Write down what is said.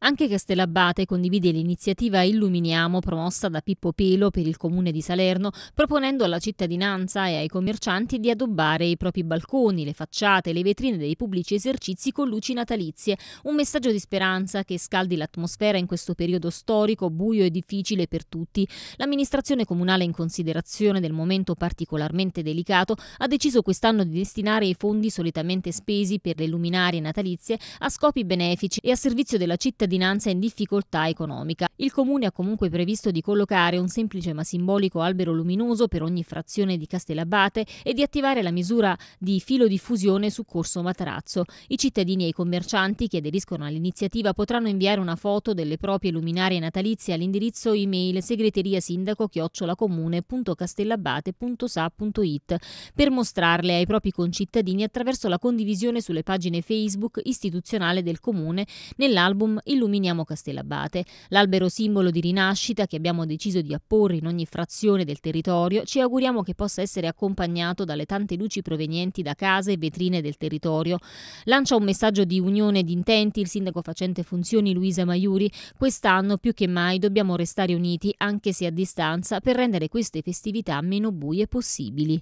Anche Castellabate condivide l'iniziativa Illuminiamo promossa da Pippo Pelo per il comune di Salerno, proponendo alla cittadinanza e ai commercianti di addobbare i propri balconi, le facciate, le vetrine dei pubblici esercizi con luci natalizie. Un messaggio di speranza che scaldi l'atmosfera in questo periodo storico, buio e difficile per tutti. L'amministrazione comunale, in considerazione del momento particolarmente delicato, ha deciso quest'anno di destinare i fondi solitamente spesi per le luminarie natalizie a scopi benefici e a servizio della cittadinanza cittadinanza in difficoltà economica. Il comune ha comunque previsto di collocare un semplice ma simbolico albero luminoso per ogni frazione di Castellabate e di attivare la misura di filo diffusione su Corso Matarazzo. I cittadini e i commercianti che aderiscono all'iniziativa potranno inviare una foto delle proprie luminarie natalizie all'indirizzo email segreteria sindaco chiocciolacomune.castellabate.sa.it per mostrarle ai propri concittadini attraverso la condivisione sulle pagine Facebook istituzionale del comune nell'album Illuminiamo Castellabate. L'albero vero simbolo di rinascita che abbiamo deciso di apporre in ogni frazione del territorio, ci auguriamo che possa essere accompagnato dalle tante luci provenienti da case e vetrine del territorio. Lancia un messaggio di unione di intenti il sindaco facente funzioni Luisa Maiuri. Quest'anno più che mai dobbiamo restare uniti, anche se a distanza, per rendere queste festività meno buie possibili.